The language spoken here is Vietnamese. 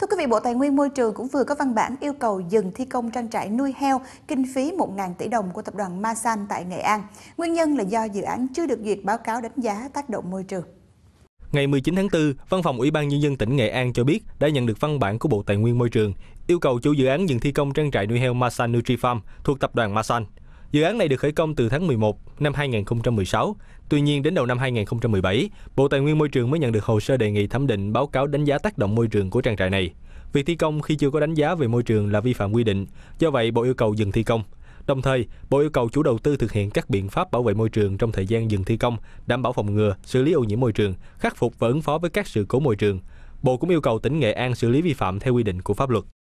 Thưa quý vị, Bộ Tài nguyên Môi trường cũng vừa có văn bản yêu cầu dừng thi công trang trại nuôi heo kinh phí 1.000 tỷ đồng của tập đoàn Masan tại Nghệ An. Nguyên nhân là do dự án chưa được duyệt báo cáo đánh giá tác động môi trường. Ngày 19 tháng 4, Văn phòng Ủy ban Nhân dân tỉnh Nghệ An cho biết đã nhận được văn bản của Bộ Tài nguyên Môi trường yêu cầu chủ dự án dừng thi công trang trại nuôi heo Masan Nutri Farm thuộc tập đoàn Masan. Dự án này được khởi công từ tháng 11 năm 2016. Tuy nhiên, đến đầu năm 2017, Bộ Tài nguyên Môi trường mới nhận được hồ sơ đề nghị thẩm định báo cáo đánh giá tác động môi trường của trang trại này. Việc thi công khi chưa có đánh giá về môi trường là vi phạm quy định, do vậy Bộ yêu cầu dừng thi công. Đồng thời, Bộ yêu cầu chủ đầu tư thực hiện các biện pháp bảo vệ môi trường trong thời gian dừng thi công, đảm bảo phòng ngừa, xử lý ô nhiễm môi trường, khắc phục và ứng phó với các sự cố môi trường. Bộ cũng yêu cầu tỉnh Nghệ An xử lý vi phạm theo quy định của pháp luật.